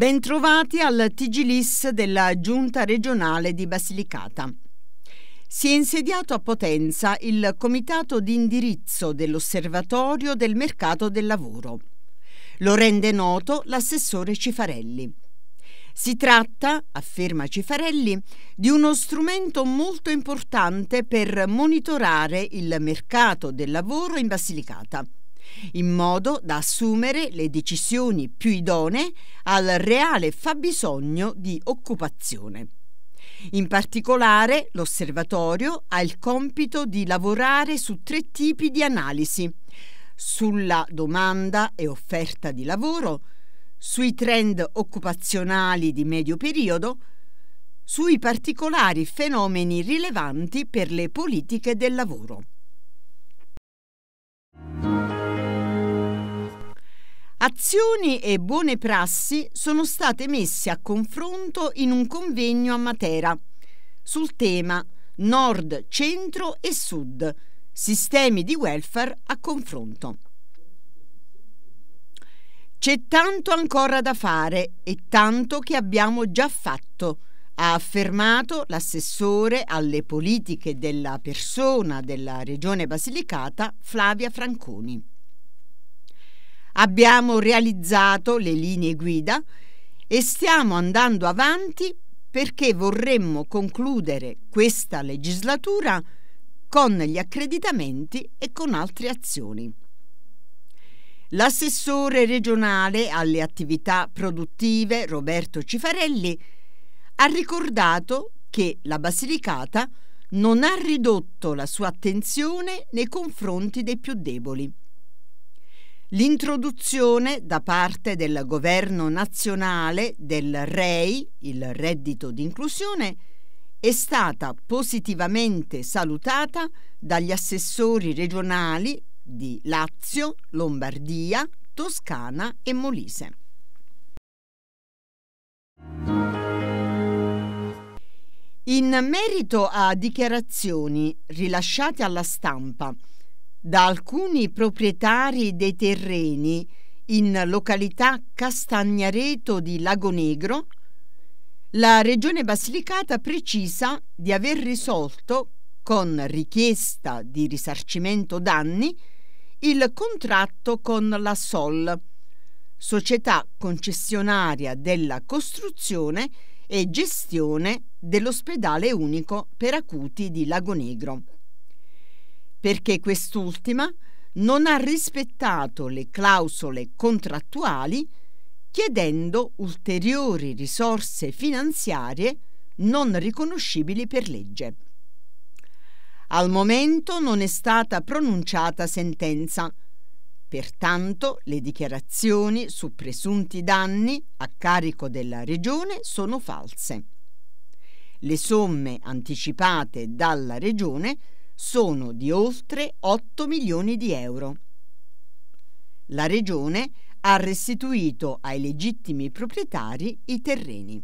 Bentrovati al Tigilis della Giunta regionale di Basilicata. Si è insediato a Potenza il comitato di indirizzo dell'Osservatorio del mercato del lavoro. Lo rende noto l'assessore Cifarelli. Si tratta, afferma Cifarelli, di uno strumento molto importante per monitorare il mercato del lavoro in Basilicata in modo da assumere le decisioni più idonee al reale fabbisogno di occupazione. In particolare, l'osservatorio ha il compito di lavorare su tre tipi di analisi: sulla domanda e offerta di lavoro, sui trend occupazionali di medio periodo, sui particolari fenomeni rilevanti per le politiche del lavoro. Azioni e buone prassi sono state messe a confronto in un convegno a Matera sul tema Nord, Centro e Sud, sistemi di welfare a confronto. C'è tanto ancora da fare e tanto che abbiamo già fatto, ha affermato l'assessore alle politiche della persona della Regione Basilicata Flavia Franconi. Abbiamo realizzato le linee guida e stiamo andando avanti perché vorremmo concludere questa legislatura con gli accreditamenti e con altre azioni. L'assessore regionale alle attività produttive Roberto Cifarelli ha ricordato che la Basilicata non ha ridotto la sua attenzione nei confronti dei più deboli l'introduzione da parte del governo nazionale del REI, il reddito d'inclusione, è stata positivamente salutata dagli assessori regionali di Lazio, Lombardia, Toscana e Molise. In merito a dichiarazioni rilasciate alla stampa da alcuni proprietari dei terreni in località Castagnareto di Lagonegro, la Regione Basilicata precisa di aver risolto, con richiesta di risarcimento danni, il contratto con la SOL, società concessionaria della costruzione e gestione dell'ospedale unico per acuti di Lagonegro perché quest'ultima non ha rispettato le clausole contrattuali chiedendo ulteriori risorse finanziarie non riconoscibili per legge. Al momento non è stata pronunciata sentenza, pertanto le dichiarazioni su presunti danni a carico della Regione sono false. Le somme anticipate dalla Regione sono di oltre 8 milioni di euro. La Regione ha restituito ai legittimi proprietari i terreni.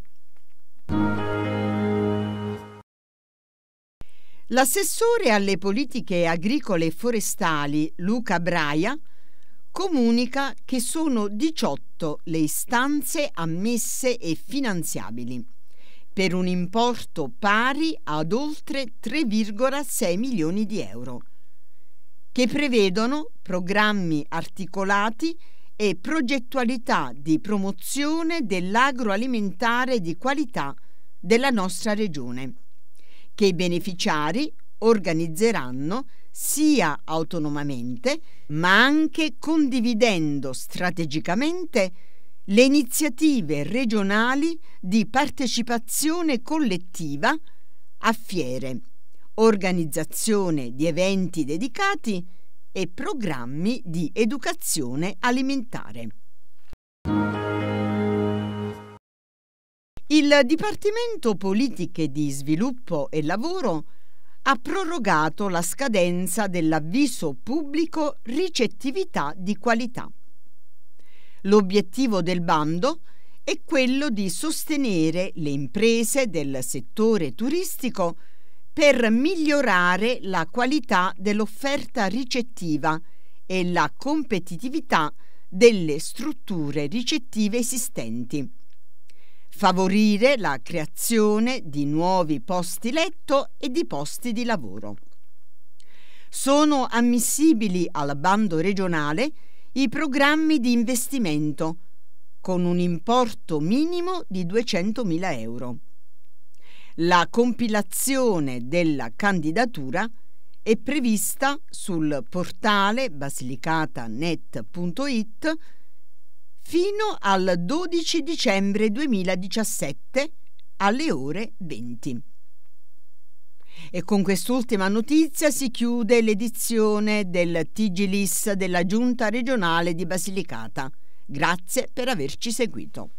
L'assessore alle politiche agricole e forestali Luca Braia comunica che sono 18 le istanze ammesse e finanziabili per un importo pari ad oltre 3,6 milioni di euro, che prevedono programmi articolati e progettualità di promozione dell'agroalimentare di qualità della nostra regione, che i beneficiari organizzeranno sia autonomamente ma anche condividendo strategicamente le iniziative regionali di partecipazione collettiva a fiere, organizzazione di eventi dedicati e programmi di educazione alimentare. Il Dipartimento Politiche di Sviluppo e Lavoro ha prorogato la scadenza dell'avviso pubblico ricettività di qualità. L'obiettivo del bando è quello di sostenere le imprese del settore turistico per migliorare la qualità dell'offerta ricettiva e la competitività delle strutture ricettive esistenti, favorire la creazione di nuovi posti letto e di posti di lavoro. Sono ammissibili al bando regionale i programmi di investimento con un importo minimo di 200.000 euro, la compilazione della candidatura è prevista sul portale basilicatanet.it fino al 12 dicembre 2017 alle ore 20. E con quest'ultima notizia si chiude l'edizione del Tigilis della Giunta regionale di Basilicata. Grazie per averci seguito.